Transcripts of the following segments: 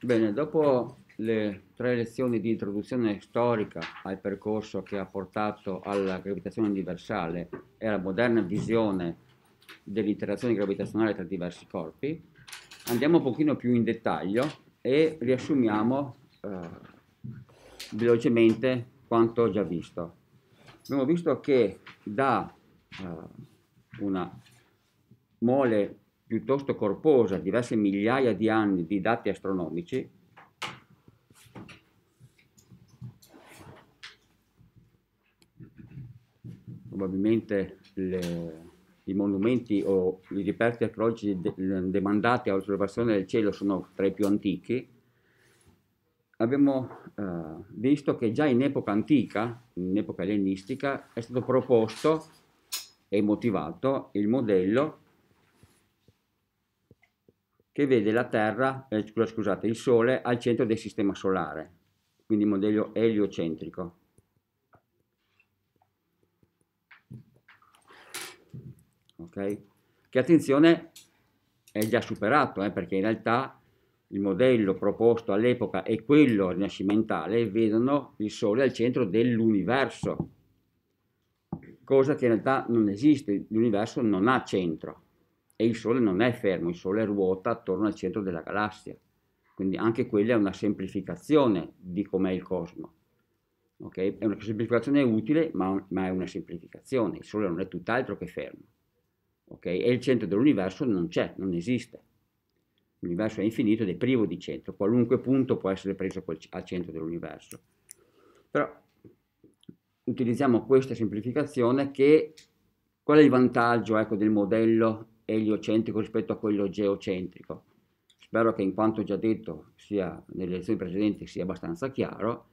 Bene, dopo le tre lezioni di introduzione storica al percorso che ha portato alla gravitazione universale e alla moderna visione dell'interazione gravitazionale tra diversi corpi, andiamo un pochino più in dettaglio e riassumiamo eh, velocemente quanto già visto. Abbiamo visto che da eh, una mole piuttosto corposa, diverse migliaia di anni di dati astronomici, probabilmente le, i monumenti o i reperti archeologici de, demandati all'osservazione del cielo sono tra i più antichi, abbiamo eh, visto che già in epoca antica, in epoca ellenistica, è stato proposto e motivato il modello che vede la Terra, eh, scusate, il Sole al centro del sistema solare, quindi modello eliocentrico. Okay? Che attenzione è già superato, eh, perché in realtà il modello proposto all'epoca e quello rinascimentale vedono il Sole al centro dell'universo, cosa che in realtà non esiste, l'universo non ha centro e il Sole non è fermo, il Sole ruota attorno al centro della galassia. Quindi anche quella è una semplificazione di com'è il cosmo. Okay? È una semplificazione utile, ma, ma, è una semplificazione. Il Sole non è tutt'altro che fermo. Okay? E il centro dell'universo non c'è, non esiste. L'universo è infinito ed è privo di centro. Qualunque punto può essere preso al centro dell'universo. Però utilizziamo questa semplificazione che... Qual è il vantaggio ecco, del modello eliocentrico rispetto a quello geocentrico. Spero che in quanto già detto sia, nelle lezioni precedenti sia abbastanza chiaro.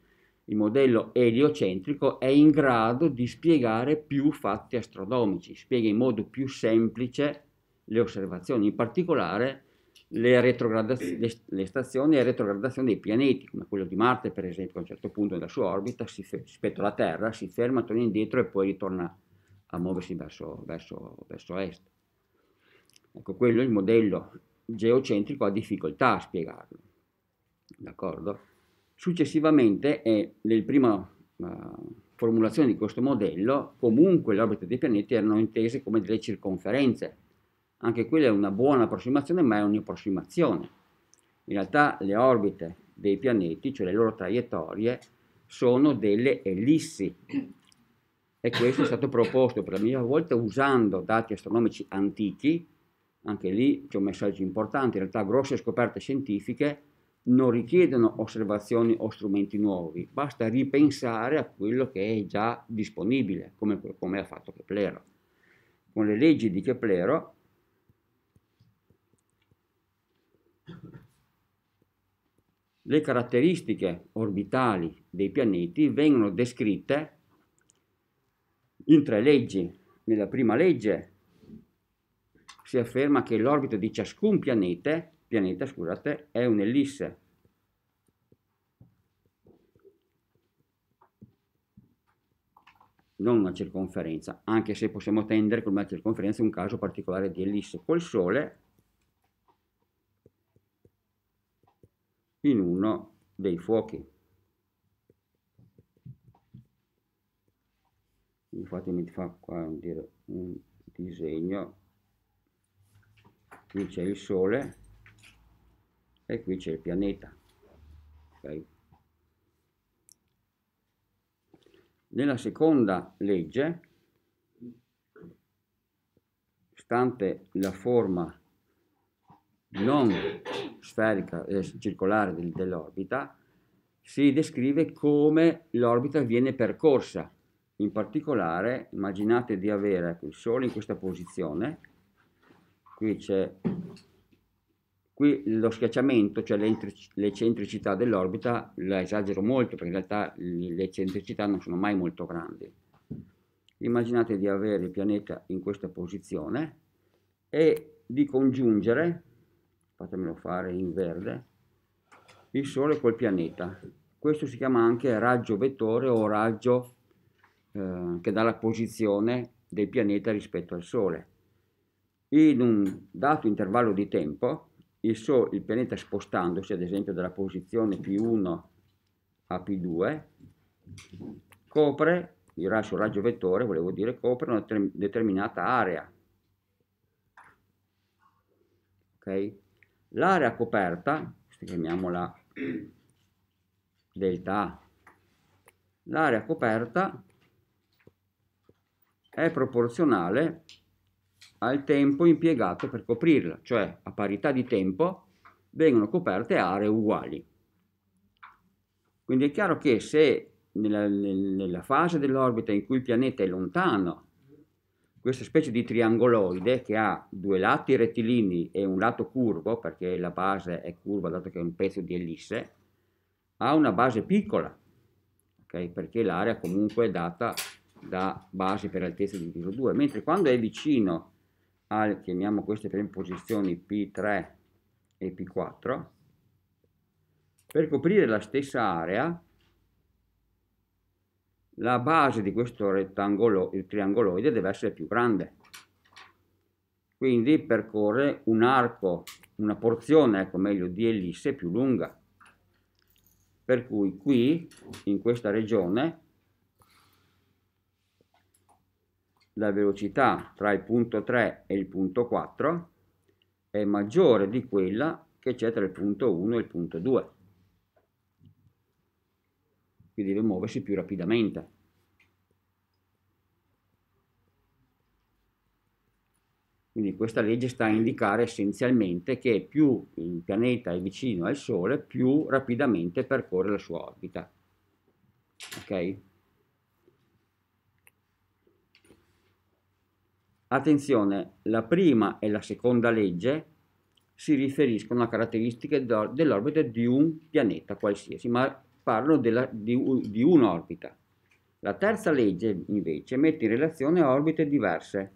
Il modello eliocentrico è in grado di spiegare più fatti astronomici, spiega in modo più semplice le osservazioni, in particolare le, le, le stazioni e retrogradazioni dei pianeti, come quello di Marte per esempio, a un certo punto nella sua orbita rispetto alla Terra si ferma, torna indietro e poi ritorna a muoversi verso, verso, verso est. Ecco, quello il modello geocentrico ha difficoltà a spiegarlo. D'accordo? Successivamente, eh, nel primo uh, formulazione di questo modello, comunque le orbite dei pianeti erano intese come delle circonferenze. Anche quella è una buona approssimazione, ma è un'approssimazione. In realtà le orbite dei pianeti, cioè le loro traiettorie, sono delle ellissi. E questo è stato proposto per la prima volta usando dati astronomici antichi anche lì c'è un messaggio importante, in realtà grosse scoperte scientifiche non richiedono osservazioni o strumenti nuovi, basta ripensare a quello che è già disponibile, come, come ha fatto Keplero. Con le leggi di Keplero le caratteristiche orbitali dei pianeti vengono descritte in tre leggi. Nella prima legge si afferma che l'orbita di ciascun pianeta, pianeta scusate, è un'ellisse. non una circonferenza, anche se possiamo tendere con una circonferenza un caso particolare di ellisse col Sole in uno dei fuochi. Infatti mi fa qua dire un disegno qui c'è il Sole e qui c'è il pianeta. Okay. Nella seconda legge, stante la forma non sferica, eh, circolare del, dell'orbita, si descrive come l'orbita viene percorsa. In particolare, immaginate di avere il Sole in questa posizione, qui c'è qui lo schiacciamento, cioè l'eccentricità dell'orbita, la esagero molto perché in realtà le eccentricità non sono mai molto grandi. Immaginate di avere il pianeta in questa posizione e di congiungere, fatemelo fare in verde, il Sole col pianeta. Questo si chiama anche raggio vettore o raggio eh, che dà la posizione del pianeta rispetto al Sole in un dato intervallo di tempo il, Sole, il pianeta spostandosi ad esempio dalla posizione P1 a P2 copre il raggio, raggio vettore volevo dire copre una determinata area okay? l'area coperta chiamiamola delta A l'area coperta è proporzionale al tempo impiegato per coprirla, cioè a parità di tempo vengono coperte aree uguali. Quindi è chiaro che se nella, nella fase dell'orbita in cui il pianeta è lontano, questa specie di triangoloide che ha due lati rettilini e un lato curvo, perché la base è curva dato che è un pezzo di ellisse, ha una base piccola, okay? perché l'area comunque è data da basi per altezza di diviso 2, mentre quando è vicino al, chiamiamo queste per posizioni P3 e P4, per coprire la stessa area, la base di questo rettangolo, il triangoloide deve essere più grande. Quindi percorre un arco, una porzione, ecco meglio, di ellisse più lunga. Per cui qui, in questa regione, la velocità tra il punto 3 e il punto 4 è maggiore di quella che c'è tra il punto 1 e il punto 2. Quindi deve muoversi più rapidamente. Quindi questa legge sta a indicare essenzialmente che più il pianeta è vicino al Sole, più rapidamente percorre la sua orbita. Ok? Attenzione, la prima e la seconda legge si riferiscono a caratteristiche dell'orbita di un pianeta qualsiasi, ma parlo della, di, di un'orbita. La terza legge invece mette in relazione orbite diverse.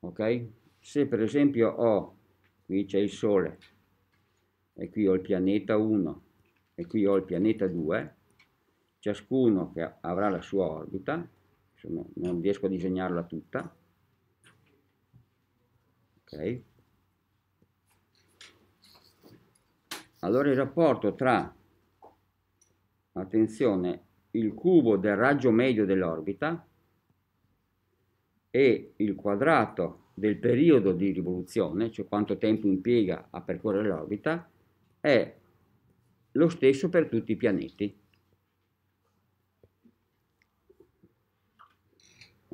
Ok? Se per esempio ho, qui c'è il Sole, e qui ho il pianeta 1, e qui ho il pianeta 2, ciascuno che avrà la sua orbita, cioè, non riesco a disegnarla tutta ok allora il rapporto tra attenzione il cubo del raggio medio dell'orbita e il quadrato del periodo di rivoluzione, cioè quanto tempo impiega a percorrere l'orbita, è lo stesso per tutti i pianeti.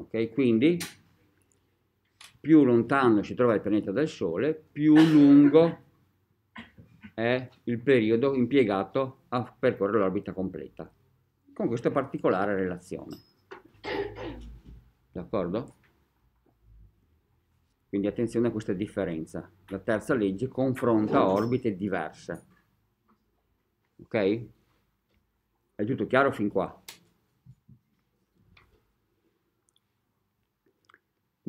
Ok, quindi più lontano si trova il pianeta dal Sole, più lungo è il periodo impiegato a percorrere l'orbita completa, con questa particolare relazione. D'accordo? Quindi attenzione a questa differenza. La terza legge confronta orbite diverse. Ok? È tutto chiaro fin qua?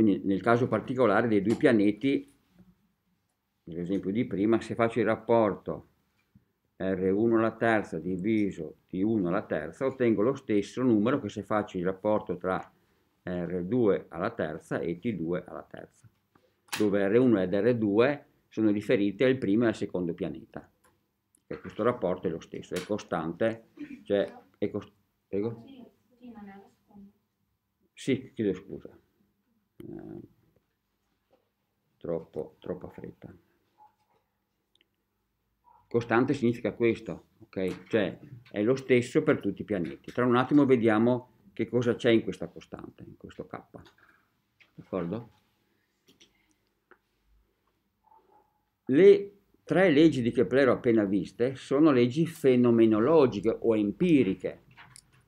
Quindi nel caso particolare dei due pianeti, nell'esempio di prima, se faccio il rapporto R1 alla terza diviso T1 alla terza, ottengo lo stesso numero che se faccio il rapporto tra R2 alla terza e T2 alla terza, dove R1 ed R2 sono riferiti al primo e al secondo pianeta. E questo rapporto è lo stesso, è costante, cioè è costante. Sì, chiedo scusa. Eh, troppo, troppa fretta. Costante significa questo, ok? Cioè è lo stesso per tutti i pianeti. Tra un attimo vediamo che cosa c'è in questa costante, in questo K. D'accordo? Le tre leggi di Kepler appena viste sono leggi fenomenologiche o empiriche,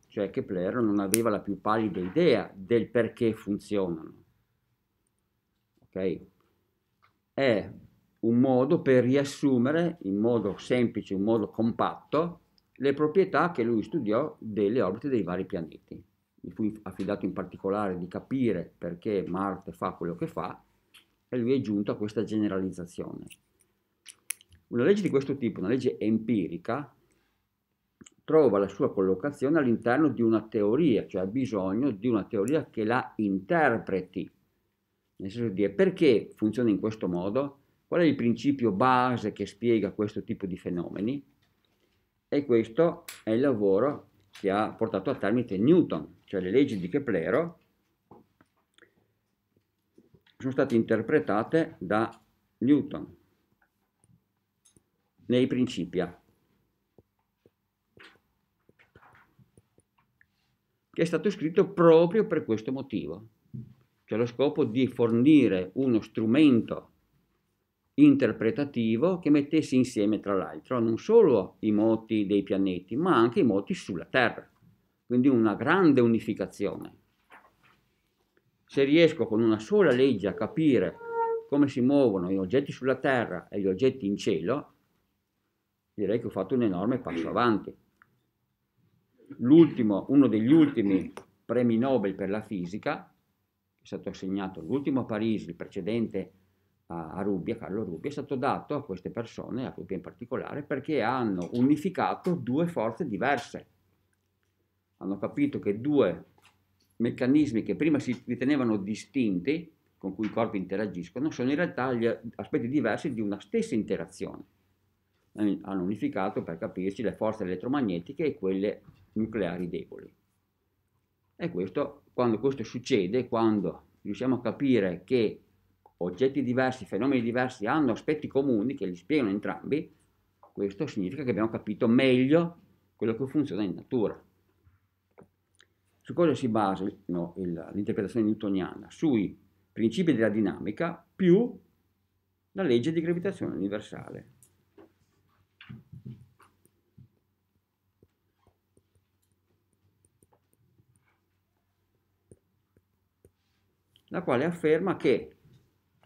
cioè Kepler non aveva la più pallida idea del perché funzionano okay? è un modo per riassumere in modo semplice, in modo compatto, le proprietà che lui studiò delle orbite dei vari pianeti. Gli fu affidato in particolare di capire perché Marte fa quello che fa e lui è giunto a questa generalizzazione. Una legge di questo tipo, una legge empirica, trova la sua collocazione all'interno di una teoria, cioè ha bisogno di una teoria che la interpreti nel senso di dire perché funziona in questo modo, qual è il principio base che spiega questo tipo di fenomeni e questo è il lavoro che ha portato a termine Newton, cioè le leggi di Keplero sono state interpretate da Newton nei Principia. che è stato scritto proprio per questo motivo. C'è lo scopo di fornire uno strumento interpretativo che mettesse insieme, tra l'altro, non solo i moti dei pianeti, ma anche i moti sulla Terra. Quindi una grande unificazione. Se riesco con una sola legge a capire come si muovono gli oggetti sulla Terra e gli oggetti in cielo, direi che ho fatto un enorme passo avanti. L'ultimo, uno degli ultimi premi Nobel per la fisica è stato assegnato l'ultimo a Parigi, il precedente a, a Rubbia, Carlo Rubbia, è stato dato a queste persone, a Rubbia in particolare, perché hanno unificato due forze diverse. Hanno capito che due meccanismi che prima si ritenevano distinti, con cui i corpi interagiscono, sono in realtà gli aspetti diversi di una stessa interazione. Eh, hanno unificato, per capirci, le forze elettromagnetiche e quelle nucleari deboli. E questo quando questo succede, quando riusciamo a capire che oggetti diversi, fenomeni diversi hanno aspetti comuni che li spiegano entrambi, questo significa che abbiamo capito meglio quello che funziona in natura. Su cosa si basa no, l'interpretazione newtoniana? Sui principi della dinamica più la legge di gravitazione universale. la quale afferma che,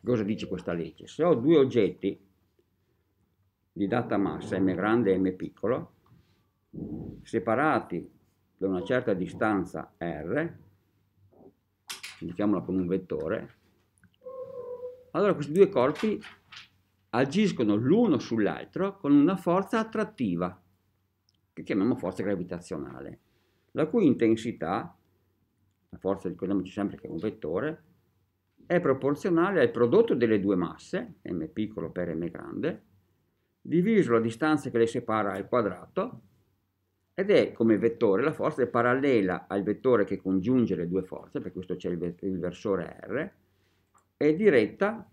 cosa dice questa legge? Se ho due oggetti di data massa, m grande e m piccolo, separati da una certa distanza r, diciamola con un vettore, allora questi due corpi agiscono l'uno sull'altro con una forza attrattiva, che chiamiamo forza gravitazionale, la cui intensità, la forza, ricordiamoci sempre che è un vettore, è proporzionale al prodotto delle due masse, m piccolo per m grande, diviso la distanza che le separa al quadrato, ed è come vettore la forza è parallela al vettore che congiunge le due forze, per questo c'è il, versore R, è diretta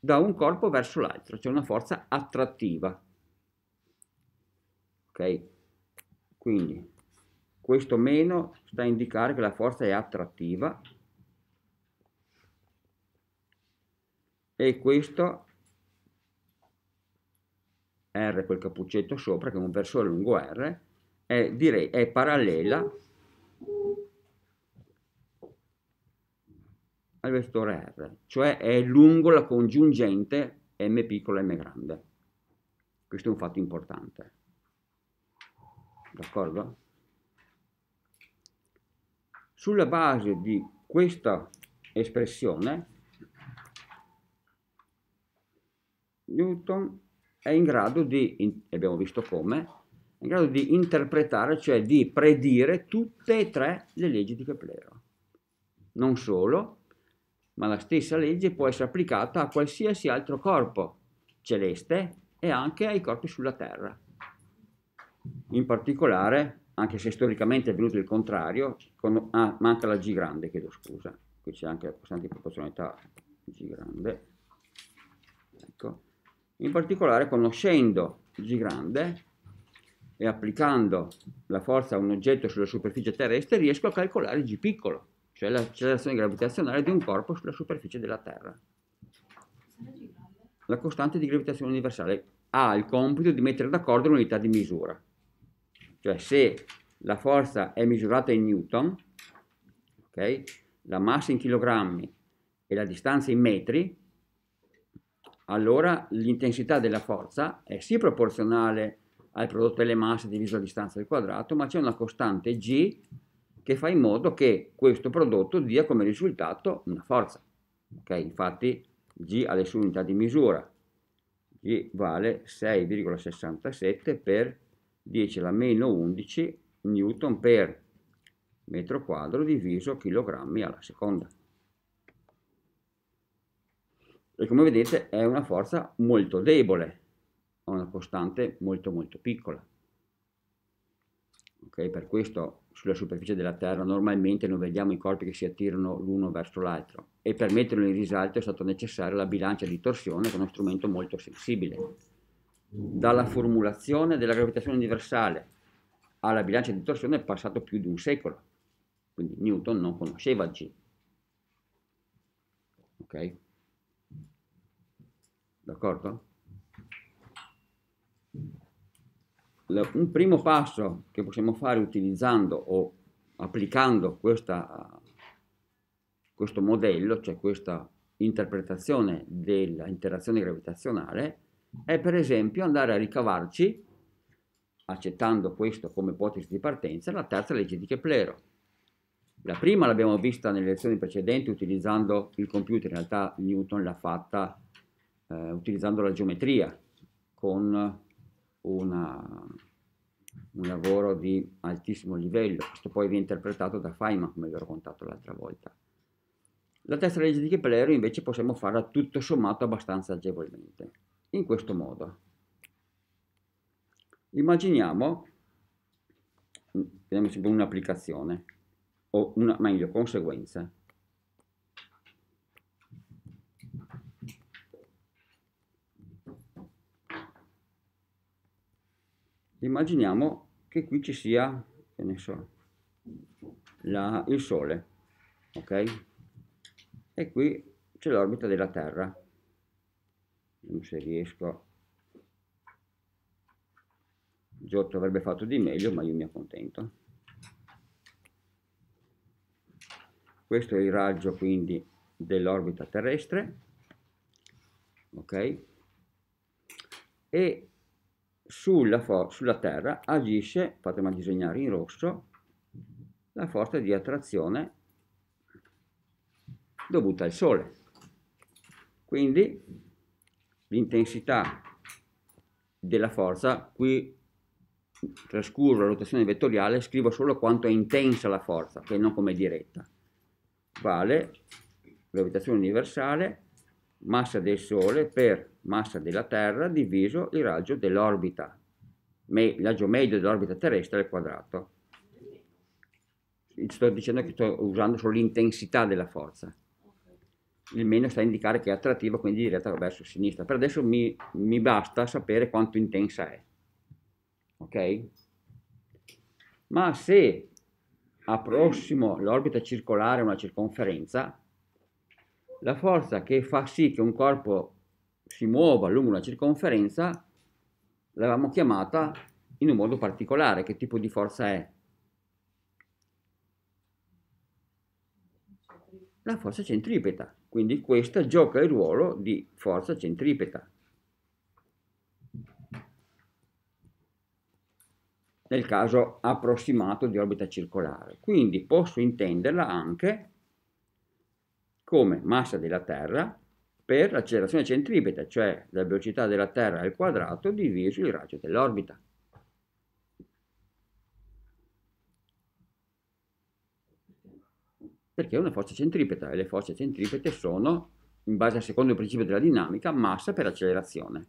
da un corpo verso l'altro, c'è cioè una forza attrattiva. Ok? Quindi questo meno sta a indicare che la forza è attrattiva e questo R quel cappuccetto sopra che è un versore lungo R è, direi, è parallela al vettore R cioè è lungo la congiungente M piccola M grande questo è un fatto importante d'accordo? sulla base di questa espressione Newton è in grado di, in, abbiamo visto come, è in grado di interpretare, cioè di predire tutte e tre le leggi di Keplero. Non solo, ma la stessa legge può essere applicata a qualsiasi altro corpo celeste e anche ai corpi sulla Terra. In particolare, anche se storicamente è venuto il contrario, con, ah, manca la G grande, chiedo scusa, qui c'è anche la costante di proporzionalità G grande. Ecco in particolare conoscendo G grande e applicando la forza a un oggetto sulla superficie terrestre riesco a calcolare G piccolo, cioè l'accelerazione gravitazionale di un corpo sulla superficie della Terra. La costante di gravitazione universale ha il compito di mettere d'accordo l'unità di misura, cioè se la forza è misurata in newton, okay, la massa in chilogrammi e la distanza in metri, allora l'intensità della forza è sì proporzionale al prodotto delle masse diviso la distanza al quadrato, ma c'è una costante G che fa in modo che questo prodotto dia come risultato una forza. Okay? Infatti G ha le sue unità di misura, G vale 6,67 per 10 alla meno 11 newton per metro quadro diviso chilogrammi alla seconda e come vedete è una forza molto debole, ha una costante molto molto piccola. Okay, per questo sulla superficie della Terra normalmente non vediamo i corpi che si attirano l'uno verso l'altro e per metterlo in risalto è stata necessaria la bilancia di torsione che è uno strumento molto sensibile. Dalla formulazione della gravitazione universale alla bilancia di torsione è passato più di un secolo, quindi Newton non conosceva G. Okay? D'accordo? Un primo passo che possiamo fare utilizzando o applicando questa, questo modello, cioè questa interpretazione dell'interazione gravitazionale, è per esempio andare a ricavarci, accettando questo come ipotesi di partenza, la terza legge di Keplero. La prima l'abbiamo vista nelle lezioni precedenti utilizzando il computer, in realtà Newton l'ha fatta eh, utilizzando la geometria con una, un lavoro di altissimo livello. Questo poi viene interpretato da Feynman, come vi ho raccontato l'altra volta. La terza legge di Kepler invece possiamo farla tutto sommato abbastanza agevolmente, in questo modo. Immaginiamo, vediamo sempre un'applicazione, o una, meglio, conseguenza, immaginiamo che qui ci sia, che ne so, la, il Sole, ok? E qui c'è l'orbita della Terra. Vediamo se riesco. Giotto avrebbe fatto di meglio, ma io mi accontento. Questo è il raggio quindi dell'orbita terrestre, ok? E sulla, sulla Terra agisce, fatemi disegnare in rosso, la forza di attrazione dovuta al Sole. Quindi l'intensità della forza, qui trascuro la rotazione vettoriale, scrivo solo quanto è intensa la forza, che non come diretta, vale gravitazione universale massa del Sole per massa della Terra diviso il raggio dell'orbita, me, il raggio medio dell'orbita terrestre al quadrato. Sto dicendo che sto usando solo l'intensità della forza. Il meno sta a indicare che è attrattiva, quindi diretta verso sinistra. Per adesso mi, mi basta sapere quanto intensa è. Ok? Ma se approssimo l'orbita circolare a una circonferenza, la forza che fa sì che un corpo si muova lungo una circonferenza l'avevamo chiamata in un modo particolare, che tipo di forza è? La forza centripeta, quindi questa gioca il ruolo di forza centripeta. Nel caso approssimato di orbita circolare, quindi posso intenderla anche come massa della Terra per l'accelerazione centripeta, cioè la velocità della Terra al quadrato diviso il raggio dell'orbita. Perché è una forza centripeta e le forze centripete sono, in base al secondo principio della dinamica, massa per accelerazione.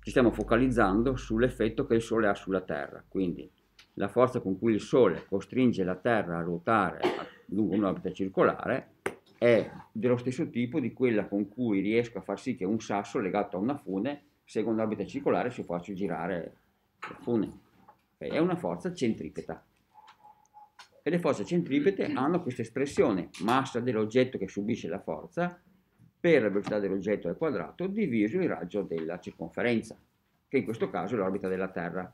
Ci stiamo focalizzando sull'effetto che il Sole ha sulla Terra, quindi la forza con cui il Sole costringe la Terra a ruotare lungo un'orbita circolare è dello stesso tipo di quella con cui riesco a far sì che un sasso legato a una fune segua un'orbita circolare si faccia girare la fune. Cioè, è una forza centripeta. E le forze centripete hanno questa espressione, massa dell'oggetto che subisce la forza per la velocità dell'oggetto al quadrato diviso il raggio della circonferenza, che in questo caso è l'orbita della Terra.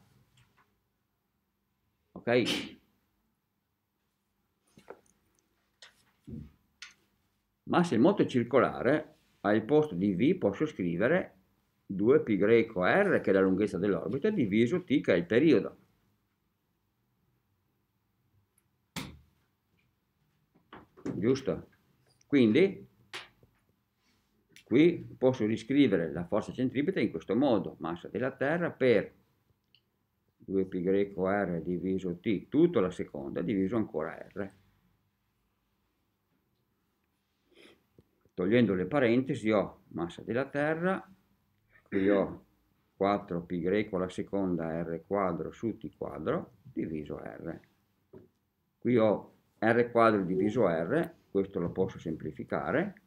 Ok? Ma se il moto è circolare, al posto di V posso scrivere 2πr che è la lunghezza dell'orbita diviso t che è il periodo. Giusto? Quindi qui posso riscrivere la forza centripeta in questo modo, massa della Terra per 2πr diviso t tutto la seconda diviso ancora r. Togliendo le parentesi ho massa della Terra, qui ho 4π alla seconda r quadro su t quadro diviso r. Qui ho r quadro diviso r, questo lo posso semplificare,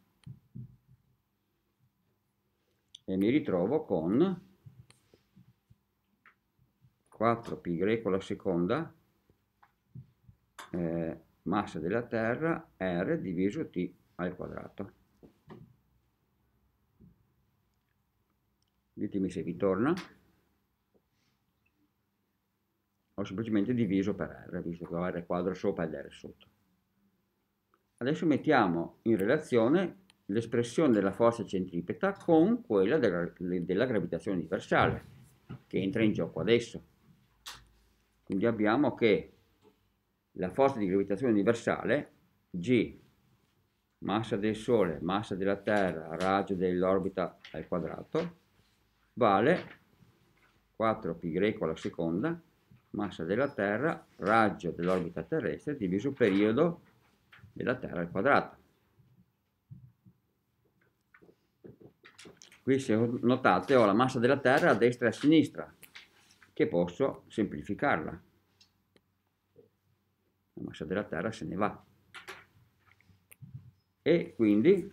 e mi ritrovo con 4π alla seconda eh, massa della Terra R diviso T al quadrato. Ditemi se vi torna. Ho semplicemente diviso per R, visto che ho R quadro sopra ed R sotto. Adesso mettiamo in relazione l'espressione della forza centripeta con quella della, della gravitazione universale, che entra in gioco adesso quindi abbiamo che la forza di gravitazione universale, G, massa del Sole, massa della Terra, raggio dell'orbita al quadrato, vale 4π alla seconda, massa della Terra, raggio dell'orbita terrestre, diviso periodo della Terra al quadrato. Qui se notate ho la massa della Terra a destra e a sinistra, che posso semplificarla. La massa della Terra se ne va. E quindi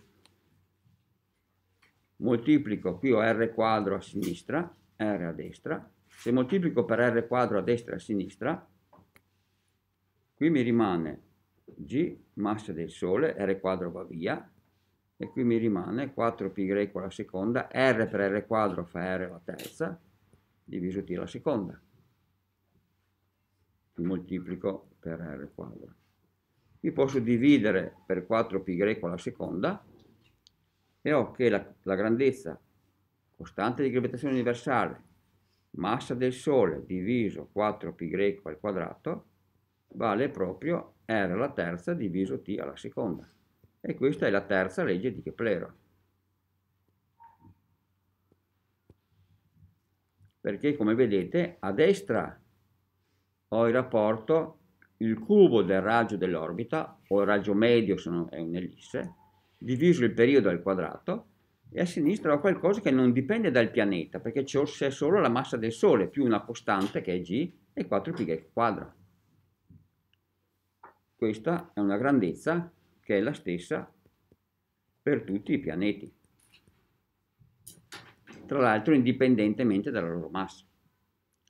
moltiplico qui ho r quadro a sinistra, r a destra, se moltiplico per r quadro a destra e a sinistra, qui mi rimane g massa del Sole, r quadro va via, e qui mi rimane 4π alla seconda, r per r quadro fa r alla terza, diviso t alla seconda, più moltiplico per r quadro. Qui posso dividere per 4π alla seconda e ho che la, la grandezza costante di gravitazione universale, massa del Sole diviso 4π al quadrato, vale proprio r alla terza diviso t alla seconda. E questa è la terza legge di Keplero. perché come vedete a destra ho il rapporto il cubo del raggio dell'orbita o il raggio medio se non è un'ellisse diviso il periodo al quadrato e a sinistra ho qualcosa che non dipende dal pianeta perché c'è solo la massa del Sole più una costante che è g e 4π al quadro. Questa è una grandezza che è la stessa per tutti i pianeti tra l'altro indipendentemente dalla loro massa,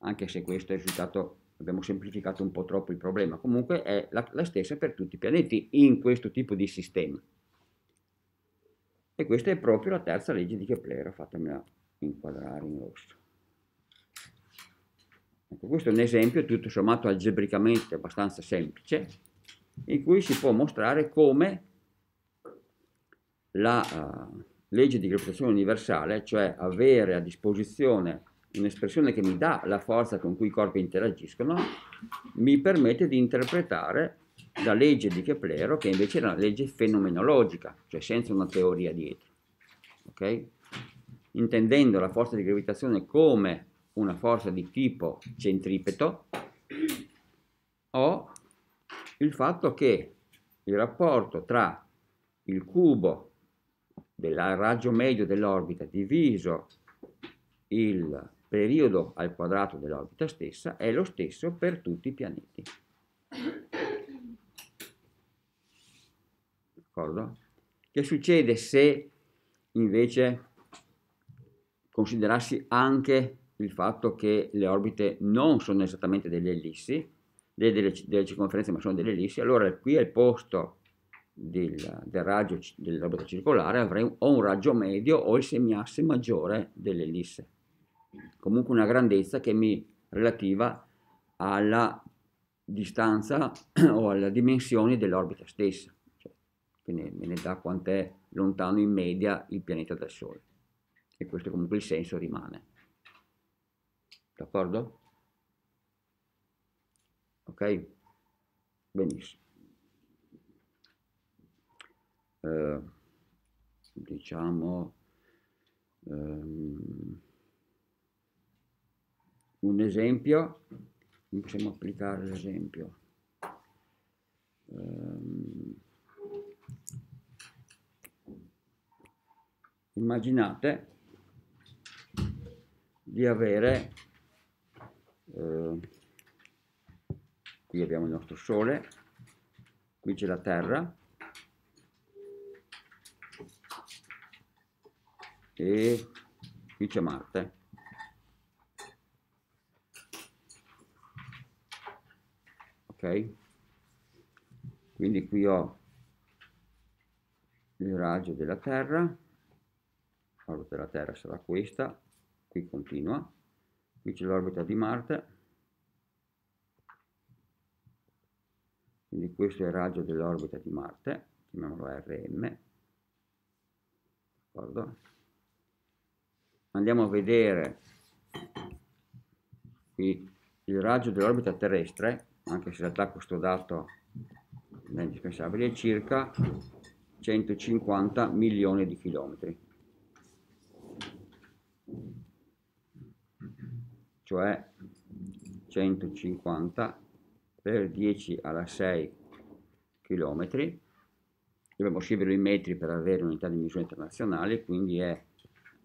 anche se questo è il risultato, abbiamo semplificato un po' troppo il problema, comunque è la, la stessa per tutti i pianeti in questo tipo di sistema. E questa è proprio la terza legge di Kepler, fatemela inquadrare in rosso. Ecco, questo è un esempio tutto sommato algebricamente abbastanza semplice, in cui si può mostrare come la... Uh, legge di gravitazione universale, cioè avere a disposizione un'espressione che mi dà la forza con cui i corpi interagiscono, mi permette di interpretare la legge di Keplero, che invece è una legge fenomenologica, cioè senza una teoria dietro, okay? intendendo la forza di gravitazione come una forza di tipo centripeto, ho il fatto che il rapporto tra il cubo del raggio medio dell'orbita diviso il periodo al quadrato dell'orbita stessa è lo stesso per tutti i pianeti. D'accordo? Che succede se invece considerassi anche il fatto che le orbite non sono esattamente delle ellissi, delle, delle circonferenze, ma sono delle ellissi, allora qui al posto del, del raggio dell'orbita circolare avrei o un raggio medio o il semiasse maggiore dell'ellisse. Comunque una grandezza che mi relativa alla distanza o alla dimensione dell'orbita stessa, cioè, che me ne dà quant'è lontano in media il pianeta dal Sole. E questo comunque il senso rimane. D'accordo? Ok? Benissimo. Eh, diciamo, um, un esempio, facciamo applicare l'esempio. Um, immaginate di avere eh, qui abbiamo il nostro sole qui c'è la terra che qui c'è Marte. Ok? Quindi qui ho il raggio della Terra, l'orbita della Terra sarà questa, qui continua, qui c'è l'orbita di Marte, quindi questo è il raggio dell'orbita di Marte, chiamiamolo RM, d'accordo? andiamo a vedere qui il raggio dell'orbita terrestre, anche se in realtà questo dato è indispensabile, è circa 150 milioni di chilometri, cioè 150 per 10 alla 6 chilometri, dobbiamo scriverlo in metri per avere unità di misura internazionale, quindi è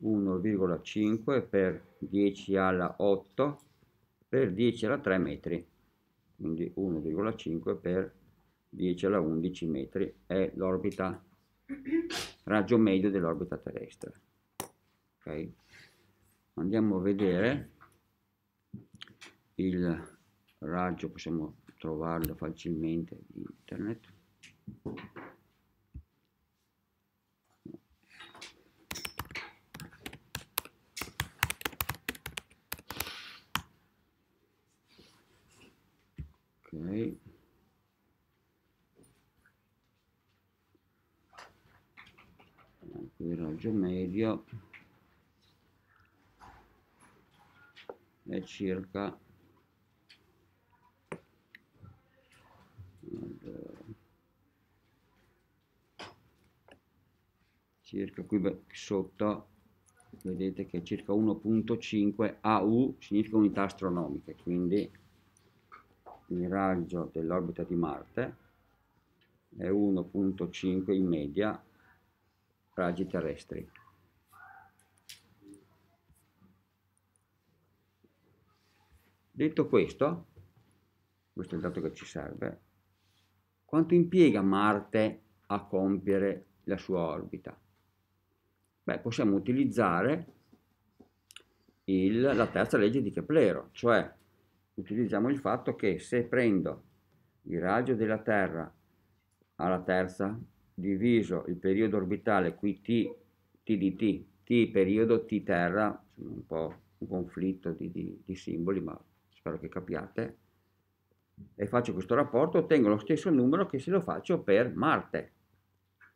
1,5 per 10 alla 8 per 10 alla 3 metri quindi 1,5 per 10 alla 11 metri è l'orbita raggio medio dell'orbita terrestre ok andiamo a vedere il raggio possiamo trovarlo facilmente in internet Okay. il raggio medio è circa allora, circa qui sotto vedete che è circa 1.5 AU significa unità astronomiche quindi il raggio dell'orbita di Marte è 1.5 in media raggi terrestri. Detto questo, questo è il dato che ci serve, quanto impiega Marte a compiere la sua orbita? Beh, possiamo utilizzare il, la terza legge di Keplero, cioè utilizziamo il fatto che se prendo il raggio della Terra alla terza diviso il periodo orbitale qui t, t di t, t periodo t terra, un po' un conflitto di, di, di simboli ma spero che capiate, e faccio questo rapporto ottengo lo stesso numero che se lo faccio per Marte.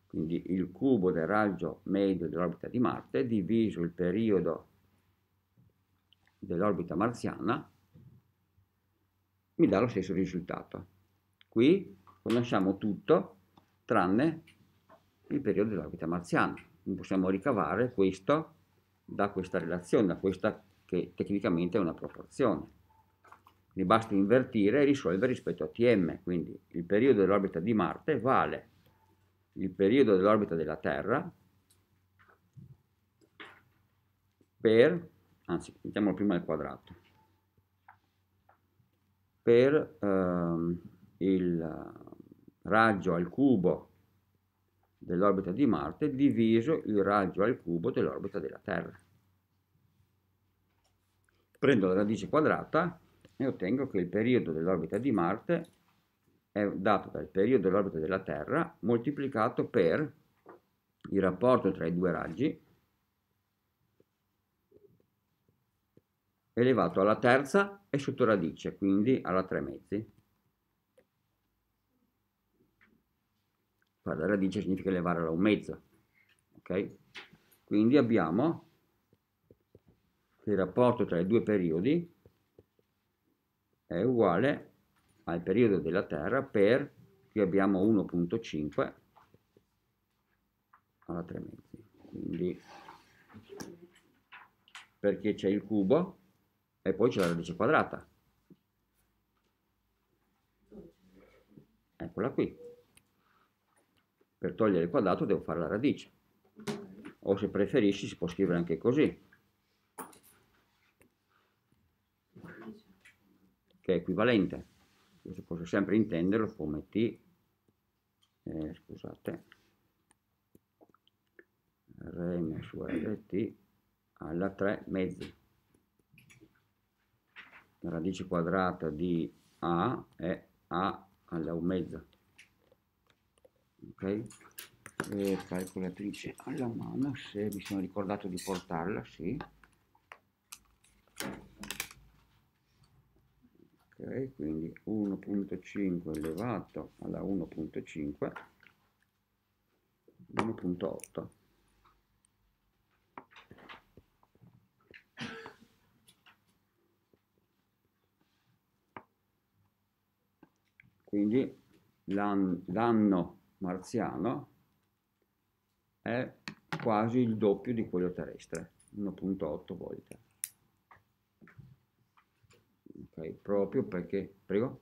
Quindi il cubo del raggio medio dell'orbita di Marte diviso il periodo dell'orbita marziana mi dà lo stesso risultato. Qui conosciamo tutto tranne il periodo della vita marziana. Possiamo ricavare questo da questa relazione, da questa che tecnicamente è una proporzione. Quindi basta invertire e risolvere rispetto a Tm, quindi il periodo dell'orbita di Marte vale il periodo dell'orbita della Terra per, anzi mettiamolo prima al quadrato, per ehm, il raggio al cubo dell'orbita di Marte diviso il raggio al cubo dell'orbita della Terra. Prendo la radice quadrata e ottengo che il periodo dell'orbita di Marte è dato dal periodo dell'orbita della Terra moltiplicato per il rapporto tra i due raggi elevato alla terza e sotto radice, quindi alla 3 mezzi. Fare radice significa elevare alla 1 mezzo. Ok? Quindi abbiamo il rapporto tra i due periodi è uguale al periodo della Terra per, qui abbiamo 1.5 alla 3 mezzi. Quindi perché c'è il cubo e poi c'è la radice quadrata. Eccola qui. Per togliere il quadrato devo fare la radice. O se preferisci si può scrivere anche così. Che è equivalente. Questo posso sempre intenderlo come t... Eh, scusate. Rm su rt alla 3 mezzi la radice quadrata di a è a alla un mezzo ok e calcolatrice alla mano se mi sono ricordato di portarla sì ok quindi 1.5 elevato alla 1.5 1.8 quindi l'anno marziano è quasi il doppio di quello terrestre, 1.8 volte. Ok, proprio perché... Prego?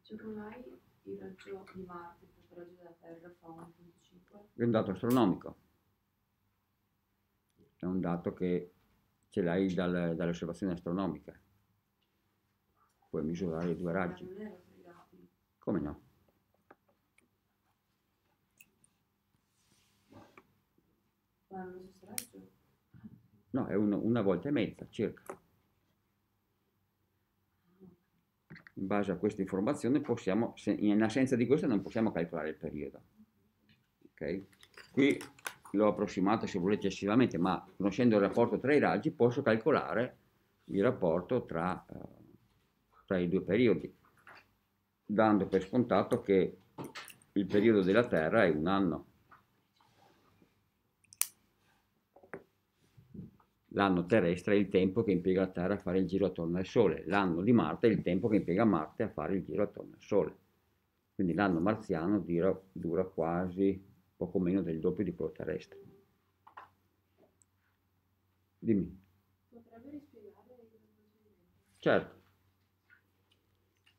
Secondo me il raggio di Marte il raggio della Terra fa 1.5? È un dato astronomico. È un dato che ce l'hai dalle, dalle osservazioni astronomiche. Puoi misurare i due raggi. Come no? No, è uno, una volta e mezza circa. In base a questa informazione possiamo, in assenza di questa non possiamo calcolare il periodo. Okay? Qui l'ho approssimato se volete eccessivamente, ma conoscendo il rapporto tra i raggi posso calcolare il rapporto tra, eh, tra i due periodi dando per scontato che il periodo della Terra è un anno. L'anno terrestre è il tempo che impiega la Terra a fare il giro attorno al Sole, l'anno di Marte è il tempo che impiega Marte a fare il giro attorno al Sole. Quindi l'anno marziano dura, dura quasi poco meno del doppio di quello terrestre. Dimmi. Potrebbe rispiegare? Certo.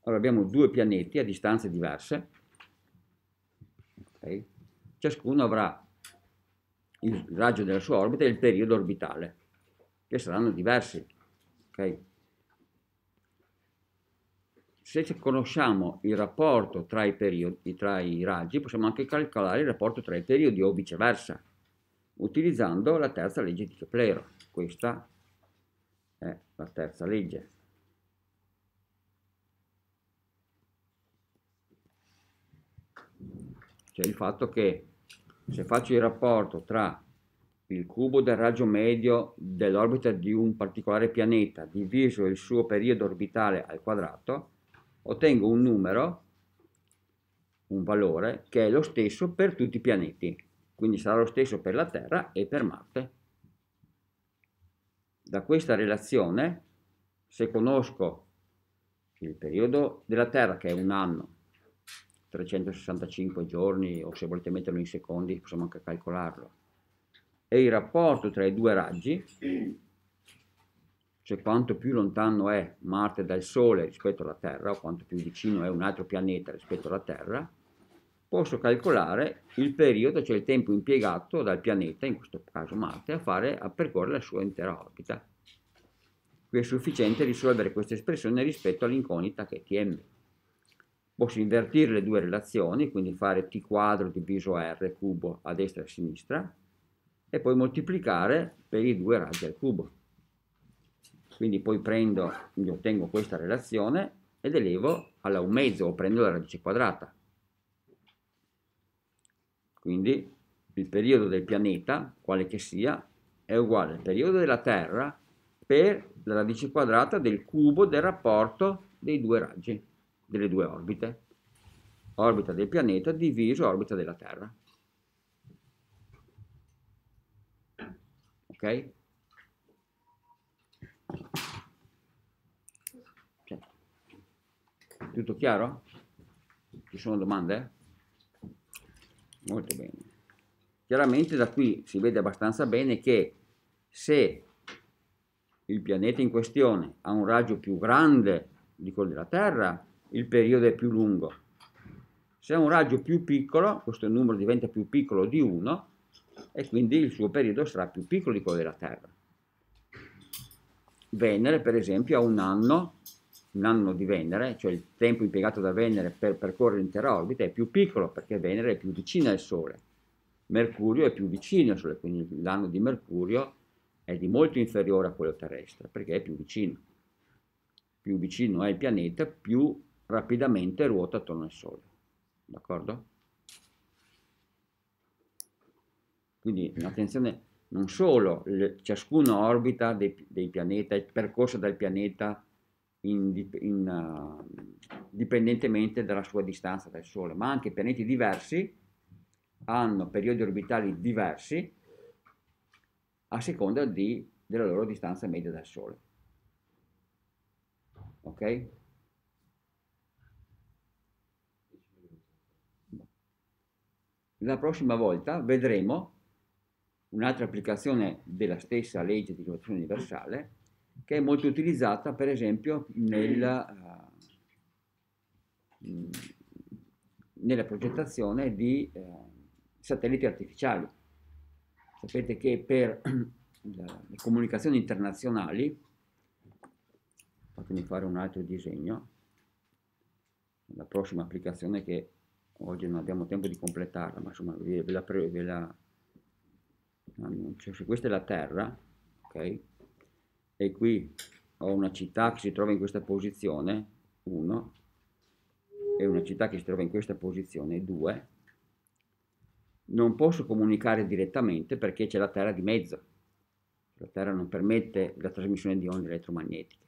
Allora abbiamo due pianeti a distanze diverse, okay? ciascuno avrà il raggio della sua orbita e il periodo orbitale, che saranno diversi. Okay? Se conosciamo il rapporto tra i, periodi, tra i raggi, possiamo anche calcolare il rapporto tra i periodi o viceversa, utilizzando la terza legge di Keplero. Questa è la terza legge. cioè il fatto che se faccio il rapporto tra il cubo del raggio medio dell'orbita di un particolare pianeta diviso il suo periodo orbitale al quadrato, ottengo un numero, un valore, che è lo stesso per tutti i pianeti. Quindi sarà lo stesso per la Terra e per Marte. Da questa relazione, se conosco il periodo della Terra, che è un anno, 365 giorni o se volete metterlo in secondi possiamo anche calcolarlo. E il rapporto tra i due raggi, cioè quanto più lontano è Marte dal Sole rispetto alla Terra o quanto più vicino è un altro pianeta rispetto alla Terra, posso calcolare il periodo, cioè il tempo impiegato dal pianeta, in questo caso Marte, a, fare, a percorrere la sua intera orbita. Qui è sufficiente risolvere questa espressione rispetto all'incognita che è Tm. Posso invertire le due relazioni, quindi fare t quadro diviso r cubo a destra e a sinistra, e poi moltiplicare per i due raggi al cubo. Quindi poi prendo, quindi ottengo questa relazione ed elevo alla un mezzo o prendo la radice quadrata. Quindi il periodo del pianeta, quale che sia, è uguale al periodo della Terra per la radice quadrata del cubo del rapporto dei due raggi delle due orbite, orbita del pianeta diviso orbita della Terra. Ok? Cioè, tutto chiaro? Ci sono domande? Molto bene. Chiaramente da qui si vede abbastanza bene che se il pianeta in questione ha un raggio più grande di quello della Terra, il periodo è più lungo. Se ha un raggio più piccolo, questo numero diventa più piccolo di 1 e quindi il suo periodo sarà più piccolo di quello della Terra. Venere, per esempio, ha un anno, un anno di Venere, cioè il tempo impiegato da Venere per percorrere l'intera orbita è più piccolo perché Venere è più vicina al Sole. Mercurio è più vicino al Sole, quindi l'anno di Mercurio è di molto inferiore a quello terrestre perché è più vicino. Più vicino è il pianeta, più rapidamente ruota attorno al Sole. D'accordo? Quindi attenzione, non solo le, ciascuna orbita dei, dei pianeti, il percorso del pianeta in, in, uh, dipendentemente dalla sua distanza dal Sole, ma anche pianeti diversi hanno periodi orbitali diversi a seconda di, della loro distanza media dal Sole. Ok? La prossima volta vedremo un'altra applicazione della stessa legge di rotazione universale che è molto utilizzata per esempio nella, uh, eh, mm, nella progettazione di uh, satelliti artificiali. Sapete che per le comunicazioni internazionali, fatemi fare un altro disegno, la prossima applicazione che oggi non abbiamo tempo di completarla, ma insomma ve la, ve la annuncio. Ah, Se questa è la Terra, ok? E qui ho una città che si trova in questa posizione, 1, e una città che si trova in questa posizione, 2. Non posso comunicare direttamente perché c'è la Terra di mezzo. La Terra non permette la trasmissione di onde elettromagnetiche.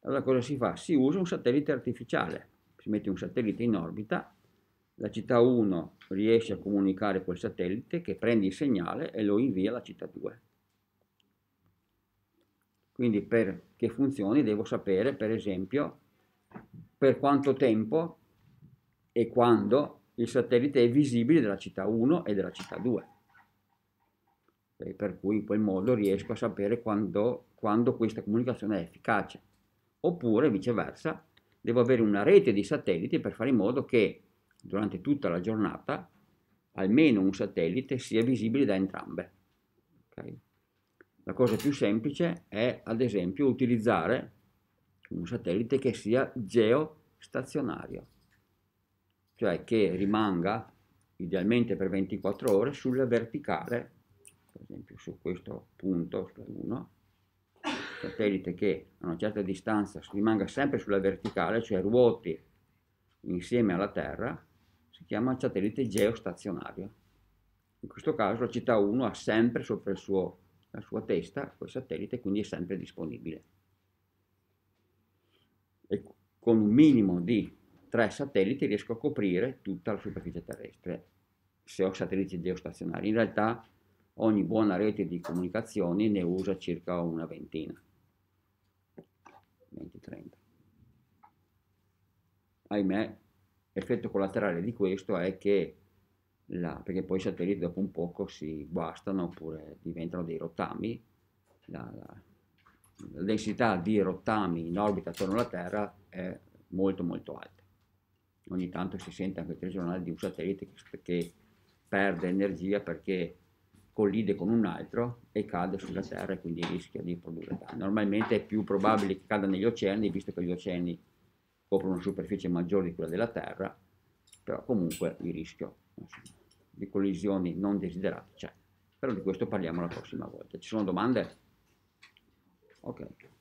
Allora cosa si fa? Si usa un satellite artificiale, si mette un satellite in orbita la città 1 riesce a comunicare col satellite che prende il segnale e lo invia alla città 2. Quindi per che funzioni devo sapere, per esempio, per quanto tempo e quando il satellite è visibile dalla città 1 e dalla città 2. E per cui in quel modo riesco a sapere quando, quando questa comunicazione è efficace. Oppure, viceversa, devo avere una rete di satelliti per fare in modo che durante tutta la giornata almeno un satellite sia visibile da entrambe. Okay? La cosa più semplice è ad esempio utilizzare un satellite che sia geostazionario, cioè che rimanga idealmente per 24 ore sulla verticale, per esempio su questo punto, su 1, satellite che a una certa distanza rimanga sempre sulla verticale, cioè ruoti insieme alla Terra, si chiama satellite geostazionario. In questo caso la città 1 ha sempre sopra suo, la sua testa quel satellite, quindi è sempre disponibile. E con un minimo di tre satelliti riesco a coprire tutta la superficie terrestre, se ho satelliti geostazionari. In realtà ogni buona rete di comunicazioni ne usa circa una ventina, 20-30. Ahimè, L'effetto collaterale di questo è che, la, perché poi i satelliti dopo un poco si guastano oppure diventano dei rottami, la, la, la densità di rottami in orbita attorno alla Terra è molto molto alta. Ogni tanto si sente anche il telegiornale di un satellite che, che perde energia perché collide con un altro e cade sulla Terra e quindi rischia di produrre danni. Normalmente è più probabile che cada negli oceani, visto che gli oceani copre una superficie maggiore di quella della Terra, però comunque il rischio insomma, di collisioni non desiderate c'è. Però di questo parliamo la prossima volta. Ci sono domande? Ok.